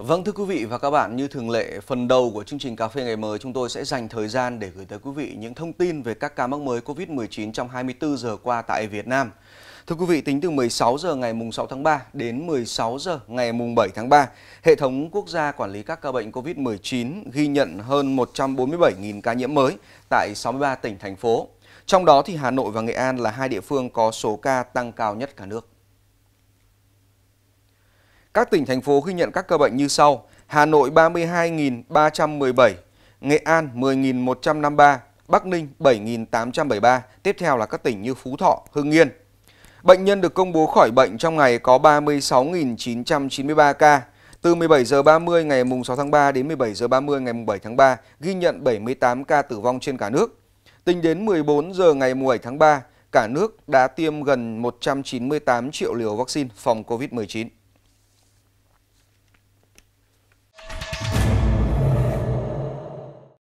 Vâng thưa quý vị và các bạn, như thường lệ, phần đầu của chương trình Cà phê Ngày Mới chúng tôi sẽ dành thời gian để gửi tới quý vị những thông tin về các ca mắc mới COVID-19 trong 24 giờ qua tại Việt Nam. Thưa quý vị, tính từ 16 giờ ngày mùng 6 tháng 3 đến 16 giờ ngày mùng 7 tháng 3, hệ thống quốc gia quản lý các ca bệnh COVID-19 ghi nhận hơn 147.000 ca nhiễm mới tại 63 tỉnh thành phố. Trong đó thì Hà Nội và Nghệ An là hai địa phương có số ca tăng cao nhất cả nước. Các tỉnh, thành phố ghi nhận các ca bệnh như sau. Hà Nội 32.317, Nghệ An 10.153, Bắc Ninh 7.873, tiếp theo là các tỉnh như Phú Thọ, Hưng Yên. Bệnh nhân được công bố khỏi bệnh trong ngày có 36.993 ca. Từ 17 giờ 30 ngày 6 tháng 3 đến 17 giờ 30 ngày 7 tháng 3 ghi nhận 78 ca tử vong trên cả nước. Tính đến 14 giờ ngày 7 tháng 3, cả nước đã tiêm gần 198 triệu liều vaccine phòng COVID-19.